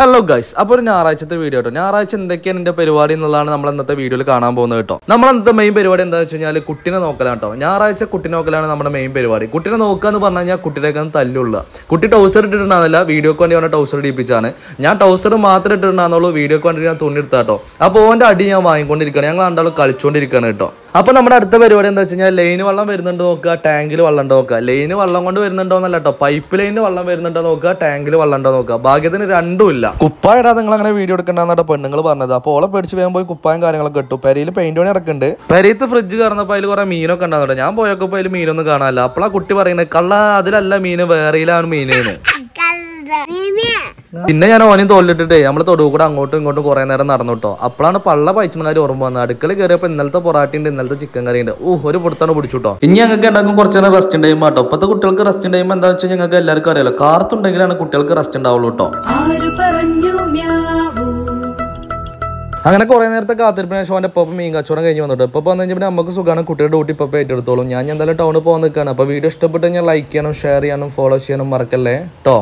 hello guys അപ്പോൾ ഒരു ഞായറാഴ്ചത്തെ video കേട്ടോ ഞായറാഴ്ച എന്തൊക്കെയാണ് എൻ്റെ പരിപാടി എന്നുള്ളതാണ് നമ്മൾ ഇന്നത്തെ വീഡിയോയിൽ കാണാൻ പോകുന്നത് കേട്ടോ നമ്മൾ ഇന്നത്തെ മെയിൻ പരിപാടി എന്താ വെച്ച് കഴിഞ്ഞാൽ കുട്ടിനെ നോക്കലാണ് കേട്ടോ ഞായറാഴ്ച കുട്ടി നോക്കലാണ് നമ്മുടെ മെയിൻ പരിപാടി കുട്ടിനെ നോക്കുക എന്ന് പറഞ്ഞു കഴിഞ്ഞാൽ കുട്ടിയിലേക്ക് തല്ലുള്ള കുട്ടി ടൗസർ ഇട്ടിട്ടുണ്ടാകുന്നില്ല വീഡിയോക്ക് വേണ്ടി അവനെ ടൗസർ ഇടിപ്പിച്ചാണ് ഞാൻ ടൗസർ മാത്രം ഇട്ടിട്ടുണ്ടാകുന്നുള്ളൂ വീഡിയോക്ക് വേണ്ടി ഞാൻ എടുത്താ കേട്ടോ അപ്പോൾ ഓൻ്റെ അടി ഞാൻ വാങ്ങിക്കൊണ്ടിരിക്കുകയാണ് ഞങ്ങൾ രണ്ടാളും കളിച്ചുകൊണ്ടിരിക്കുകയാണ് കേട്ടോ അപ്പോൾ നമ്മുടെ അടുത്ത പരിപാടി എന്താ വെച്ച് കഴിഞ്ഞാൽ ലൈന് വെള്ളം വരുന്നുണ്ടോ നോക്കുക ടാങ്കിൽ വെള്ളം ഉണ്ടോ നോക്കുക ലൈന് വെള്ളം കൊണ്ട് വരുന്നുണ്ടോ എന്നല്ല കേട്ടോ പൈപ്പ് ലൈനിന് വെള്ളം വരുന്നുണ്ടോ നോക്കുക ടാങ്കിൽ വെള്ളം ഉണ്ടോ നോക്കുക ഭാഗ്യത്തിന് രണ്ടും ഇല്ല കുപ്പായ ഇടാതെ നിങ്ങൾ അങ്ങനെ വീഡിയോ എടുക്കണ്ടെന്നാണ് പെണ്ണുങ്ങൾ പറഞ്ഞത് അപ്പോൾ ഓളെ പേടിച്ച് വേഗം പോയി കുപ്പായം കാര്യങ്ങളൊക്കെ ഇട്ടു പെരയിൽ പെയിന്റ് പണി ഇടക്കുണ്ട് പെരയത്ത് ഫ്രിഡ്ജ് കറന്നപ്പോൾ അതിൽ കുറെ മീനൊക്കെ ഉണ്ടാകുന്നുണ്ട് ഞാൻ പോയപ്പോൾ അതിൽ മീനൊന്നും കാണാനില്ല അപ്പോൾ ആ കുട്ടി പറയുന്നത് കള്ള അതിലല്ല മീൻ വേറെയിലാണ് മീനേന്ന് പിന്നെ ഞാൻ ഓനും തോലിട്ടിട്ട് നമ്മൾ കൂടെ അങ്ങോട്ടും ഇങ്ങോട്ടും കുറേ നേരം നടന്നു കേട്ടോ അപ്പോഴാണ് പള്ള പഴിച്ചുമാർ ഓർമ്മ വന്നത് അടുക്കള കയറിയപ്പോ ഇന്നലത്തെ ഉണ്ട് ഇന്നലത്തെ ചിക്കൻ കറി ഉണ്ട് ഓ ഒരു പൊടുത്താണ് പിടിച്ചു ഇനി ഞങ്ങൾക്ക് ഉണ്ടാക്കും കുറച്ച് നേരം റെസ്റ്റ് ടൈം കേട്ടോ ഇപ്പോഴത്തെ കുട്ടികൾക്ക് റെസ്റ്റ് ടൈം എന്താ വെച്ചാൽ ഞങ്ങൾക്ക് എല്ലാവർക്കും അറിയാലോ കാർത്തുണ്ടെങ്കിലാണ് കുട്ടികൾക്ക് റെസ്റ്റ് ഉണ്ടാവുള്ളൂ അങ്ങനെ കുറേ നേരത്തെ കാത്തിരിപ്പിനെ ഷോന്റെ അവൻ്റെ ഇപ്പം മീൻ കച്ചവടം കഴിഞ്ഞ് വന്നിട്ട് ഇപ്പൊ വന്നു കഴിഞ്ഞാൽ നമുക്ക് സുഖമാണ് കുട്ടിയുടെ ഡ്യൂട്ടി ഇപ്പൊ ഏറ്റെടുത്തോളും ഞാൻ എന്തായാലും ടൗണിൽ പോകാൻ നിൽക്കുകയാണ് അപ്പോൾ വീഡിയോ ഇഷ്ടപ്പെട്ട് ഞാൻ ലൈക്ക് ചെയ്യണം ഷെയർ ചെയ്യണം ഫോളോ ചെയ്യണം മറക്കല്ലേ ട്ടോ